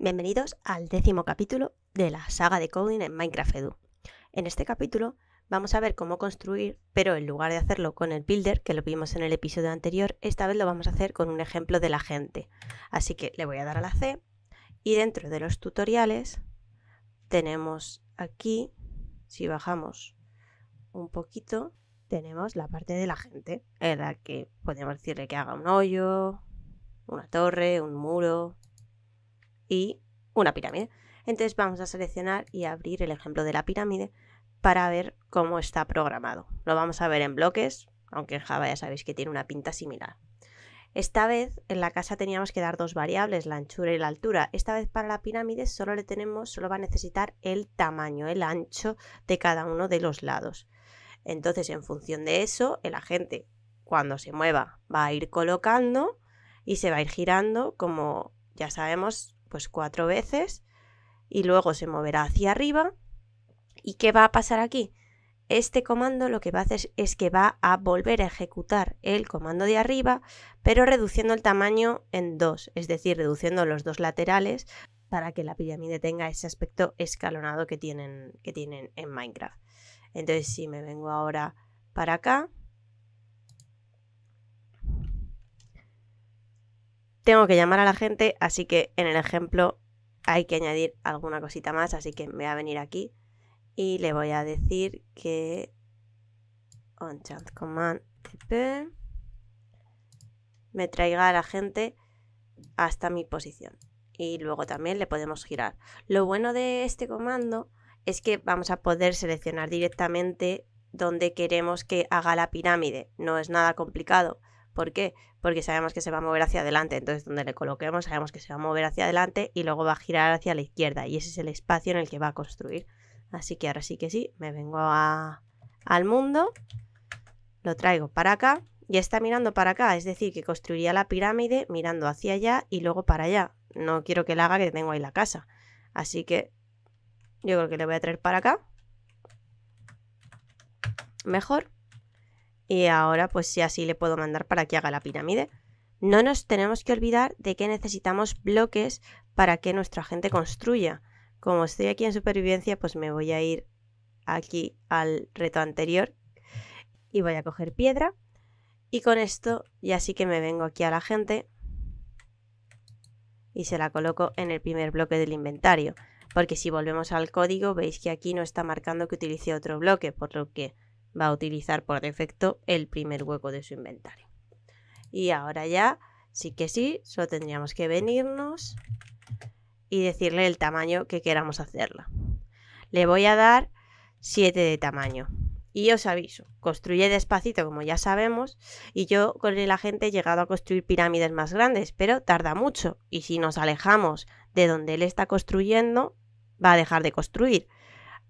Bienvenidos al décimo capítulo de la saga de coding en Minecraft Edu. En este capítulo vamos a ver cómo construir, pero en lugar de hacerlo con el builder, que lo vimos en el episodio anterior, esta vez lo vamos a hacer con un ejemplo de la gente. Así que le voy a dar a la C y dentro de los tutoriales tenemos aquí, si bajamos un poquito, tenemos la parte de la gente, en la que podemos decirle que haga un hoyo, una torre, un muro, y una pirámide. Entonces vamos a seleccionar y abrir el ejemplo de la pirámide para ver cómo está programado. Lo vamos a ver en bloques, aunque en Java ya sabéis que tiene una pinta similar. Esta vez en la casa teníamos que dar dos variables, la anchura y la altura. Esta vez para la pirámide solo le tenemos, solo va a necesitar el tamaño, el ancho de cada uno de los lados. Entonces, en función de eso, el agente cuando se mueva va a ir colocando y se va a ir girando, como ya sabemos, pues cuatro veces y luego se moverá hacia arriba. ¿Y qué va a pasar aquí? Este comando lo que va a hacer es que va a volver a ejecutar el comando de arriba, pero reduciendo el tamaño en dos, es decir, reduciendo los dos laterales para que la pirámide tenga ese aspecto escalonado que tienen, que tienen en Minecraft. Entonces, si me vengo ahora para acá, tengo que llamar a la gente, así que en el ejemplo hay que añadir alguna cosita más, así que me voy a venir aquí y le voy a decir que command me traiga a la gente hasta mi posición y luego también le podemos girar. Lo bueno de este comando es que vamos a poder seleccionar directamente donde queremos que haga la pirámide. No es nada complicado. ¿Por qué? Porque sabemos que se va a mover hacia adelante, entonces donde le coloquemos sabemos que se va a mover hacia adelante y luego va a girar hacia la izquierda y ese es el espacio en el que va a construir. Así que ahora sí que sí, me vengo al mundo, lo traigo para acá y está mirando para acá, es decir, que construiría la pirámide mirando hacia allá y luego para allá. No quiero que la haga que tengo ahí la casa. Así que yo creo que le voy a traer para acá. Mejor. Y ahora pues si así le puedo mandar para que haga la pirámide. No nos tenemos que olvidar de que necesitamos bloques para que nuestra gente construya. Como estoy aquí en supervivencia, pues me voy a ir aquí al reto anterior y voy a coger piedra. Y con esto ya sí que me vengo aquí a la gente y se la coloco en el primer bloque del inventario. Porque si volvemos al código veis que aquí no está marcando que utilice otro bloque, por lo que va a utilizar por defecto el primer hueco de su inventario. Y ahora ya, sí que sí, solo tendríamos que venirnos y decirle el tamaño que queramos hacerla. Le voy a dar 7 de tamaño. Y os aviso, construye despacito como ya sabemos y yo con la gente he llegado a construir pirámides más grandes, pero tarda mucho y si nos alejamos de donde él está construyendo, va a dejar de construir.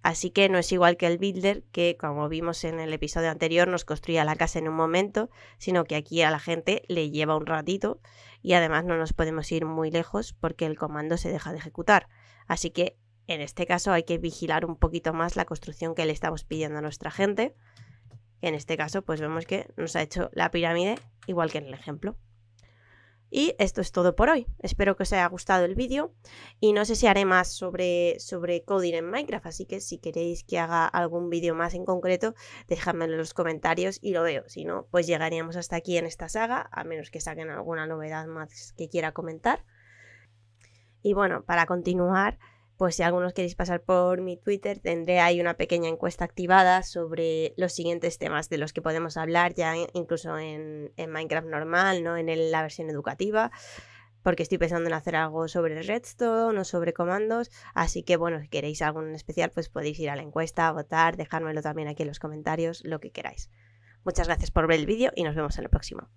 Así que no es igual que el builder, que como vimos en el episodio anterior nos construía la casa en un momento, sino que aquí a la gente le lleva un ratito y además no nos podemos ir muy lejos porque el comando se deja de ejecutar. Así que en este caso hay que vigilar un poquito más la construcción que le estamos pidiendo a nuestra gente. En este caso pues vemos que nos ha hecho la pirámide igual que en el ejemplo. Y esto es todo por hoy. Espero que os haya gustado el vídeo y no sé si haré más sobre, sobre coding en Minecraft, así que si queréis que haga algún vídeo más en concreto, dejadmelo en los comentarios y lo veo. Si no, pues llegaríamos hasta aquí en esta saga, a menos que saquen alguna novedad más que quiera comentar. Y bueno, para continuar, pues si algunos queréis pasar por mi Twitter, tendré ahí una pequeña encuesta activada sobre los siguientes temas de los que podemos hablar ya incluso en, Minecraft normal, no en la versión educativa, porque estoy pensando en hacer algo sobre Redstone o sobre comandos, así que bueno, si queréis algo en especial, pues podéis ir a la encuesta, votar, dejármelo también aquí en los comentarios, lo que queráis. Muchas gracias por ver el vídeo y nos vemos en el próximo.